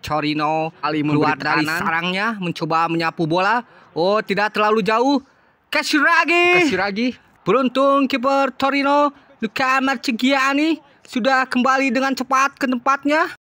Corino Ali keluar dari kanan. sarangnya mencoba menyapu bola. Oh, tidak terlalu jauh. Kasiragi. Kasiragi. Beruntung kiper Torino Luca Marchigiani sudah kembali dengan cepat ke tempatnya.